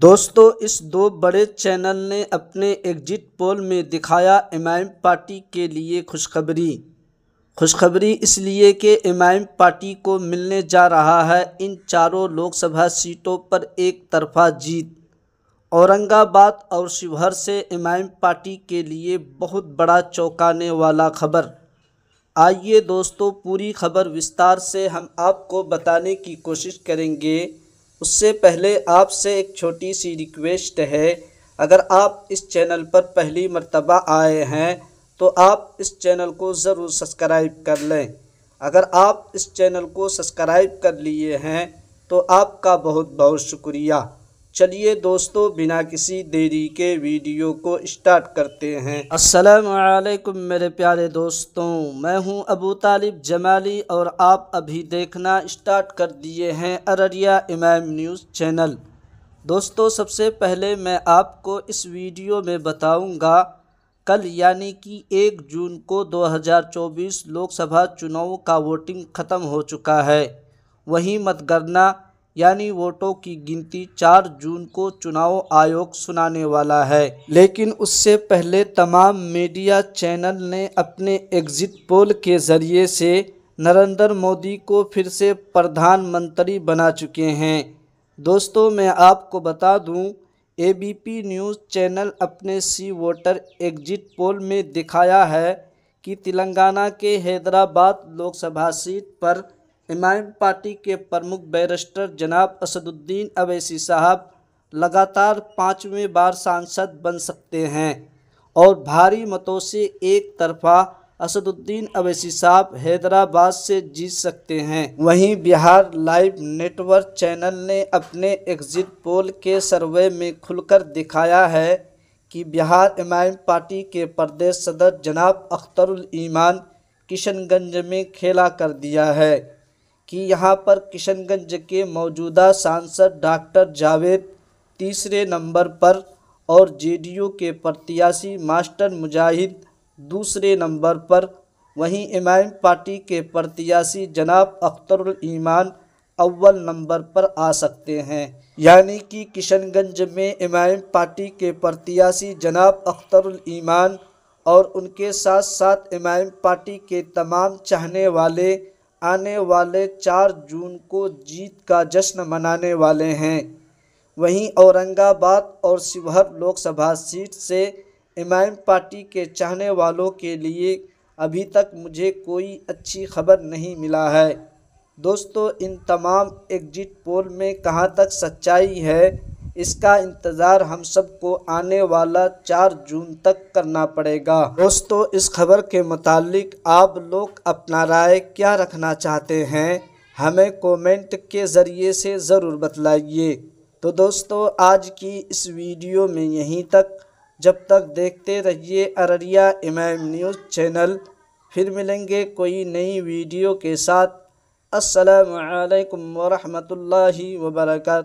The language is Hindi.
दोस्तों इस दो बड़े चैनल ने अपने एग्जिट पोल में दिखाया इमाम पार्टी के लिए खुशखबरी खुशखबरी इसलिए कि इमाम पार्टी को मिलने जा रहा है इन चारों लोकसभा सीटों पर एक तरफा जीत औरंगाबाद और शिवहर से इमाम पार्टी के लिए बहुत बड़ा चौंकाने वाला खबर आइए दोस्तों पूरी खबर विस्तार से हम आपको बताने की कोशिश करेंगे उससे पहले आपसे एक छोटी सी रिक्वेस्ट है अगर आप इस चैनल पर पहली मरतबा आए हैं तो आप इस चैनल को ज़रूर सब्सक्राइब कर लें अगर आप इस चैनल को सब्सक्राइब कर लिए हैं तो आपका बहुत बहुत शुक्रिया चलिए दोस्तों बिना किसी देरी के वीडियो को स्टार्ट करते हैं अस्सलाम वालेकुम मेरे प्यारे दोस्तों मैं हूं अबू तालिब जमाली और आप अभी देखना स्टार्ट कर दिए हैं अररिया इमाम न्यूज़ चैनल दोस्तों सबसे पहले मैं आपको इस वीडियो में बताऊंगा कल यानी कि एक जून को 2024 लोकसभा चुनाव का वोटिंग ख़त्म हो चुका है वहीं मतगणना यानी वोटों की गिनती 4 जून को चुनाव आयोग सुनाने वाला है लेकिन उससे पहले तमाम मीडिया चैनल ने अपने एग्जिट पोल के जरिए से नरेंद्र मोदी को फिर से प्रधानमंत्री बना चुके हैं दोस्तों मैं आपको बता दूं एबीपी न्यूज़ चैनल अपने सी वोटर एग्जिट पोल में दिखाया है कि तेलंगाना के हैदराबाद लोकसभा सीट पर इमाम पार्टी के प्रमुख बैरिस्टर जनाब असदुद्दीन अवैसी साहब लगातार पाँचवें बार सांसद बन सकते हैं और भारी मतों से एक तरफा असदुद्दीन अवैसी साहब हैदराबाद से जीत सकते हैं वहीं बिहार लाइव नेटवर्क चैनल ने अपने एग्जिट पोल के सर्वे में खुलकर दिखाया है कि बिहार इमाम पार्टी के प्रदेश सदर जनाब अख्तरुल ईमान किशनगंज में खेला कर दिया है कि यहाँ पर किशनगंज के मौजूदा सांसद डॉक्टर जावेद तीसरे नंबर पर और जेडीयू के प्रत्याशी मास्टर मुजाहिद दूसरे नंबर पर वहीं इमाम पार्टी के प्रत्याशी जनाब अख्तरुल ईमान अव्वल नंबर पर आ सकते हैं यानी कि किशनगंज में इमाम पार्टी के प्रत्याशी जनाब अख्तरुल ईमान और उनके साथ साथ इमाम पार्टी के तमाम चाहने वाले आने वाले चार जून को जीत का जश्न मनाने वाले हैं वहीं औरंगाबाद और शिवहर लोकसभा सीट से इमाम पार्टी के चाहने वालों के लिए अभी तक मुझे कोई अच्छी खबर नहीं मिला है दोस्तों इन तमाम एग्जिट पोल में कहाँ तक सच्चाई है इसका इंतज़ार हम सबको आने वाला चार जून तक करना पड़ेगा दोस्तों इस खबर के मुतालिक आप लोग अपना राय क्या रखना चाहते हैं हमें कमेंट के ज़रिए से ज़रूर बतलाइए तो दोस्तों आज की इस वीडियो में यहीं तक जब तक देखते रहिए अररिया एम न्यूज़ चैनल फिर मिलेंगे कोई नई वीडियो के साथ असलकम वरहमल वर्का